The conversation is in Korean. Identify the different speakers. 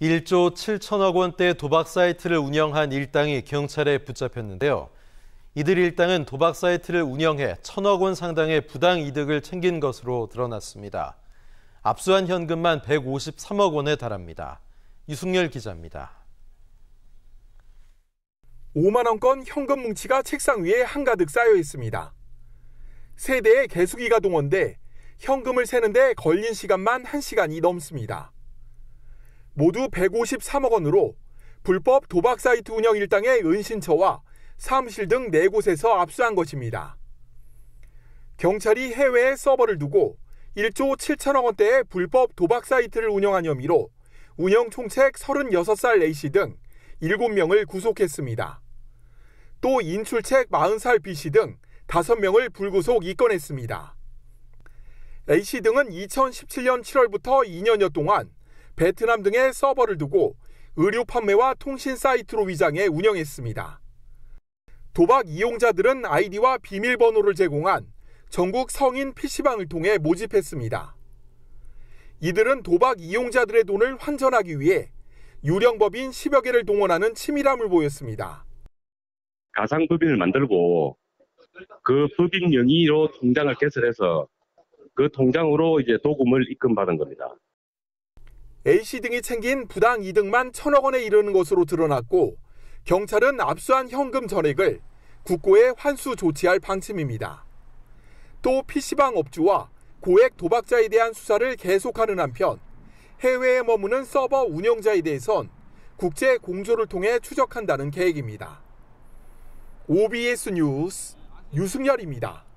Speaker 1: 1조 7천억 원대 도박 사이트를 운영한 일당이 경찰에 붙잡혔는데요. 이들 일당은 도박 사이트를 운영해 천억 원 상당의 부당 이득을 챙긴 것으로 드러났습니다. 압수한 현금만 153억 원에 달합니다. 이승열 기자입니다. 5만
Speaker 2: 원권 현금 뭉치가 책상 위에 한가득 쌓여 있습니다. 세 대의 개수기가 동원돼 현금을 세는데 걸린 시간만 1시간이 넘습니다. 모두 153억 원으로 불법 도박 사이트 운영 일당의 은신처와 사무실 등 4곳에서 압수한 것입니다. 경찰이 해외에 서버를 두고 1조 7천억 원대의 불법 도박 사이트를 운영한 혐의로 운영 총책 36살 A씨 등 7명을 구속했습니다. 또 인출책 40살 B씨 등 5명을 불구속 입건했습니다. A씨 등은 2017년 7월부터 2년여 동안 베트남 등에 서버를 두고 의료 판매와 통신 사이트로 위장해 운영했습니다. 도박 이용자들은 아이디와 비밀번호를 제공한 전국 성인 PC방을 통해 모집했습니다. 이들은 도박 이용자들의 돈을 환전하기 위해 유령법인 10여 개를 동원하는 치밀함을 보였습니다.
Speaker 3: 가상 법인을 만들고 그 법인 명의로 통장을 개설해서 그 통장으로 이제 도금을 입금받은 겁니다. A씨 등이
Speaker 2: 챙긴 부당 이득만 천억 원에 이르는 것으로 드러났고 경찰은 압수한 현금 전액을 국고에 환수 조치할 방침입니다. 또 PC방 업주와 고액 도박자에 대한 수사를 계속하는 한편 해외에 머무는 서버 운영자에 대해선 국제 공조를 통해 추적한다는 계획입니다.
Speaker 3: OBS 뉴스 유승열입니다.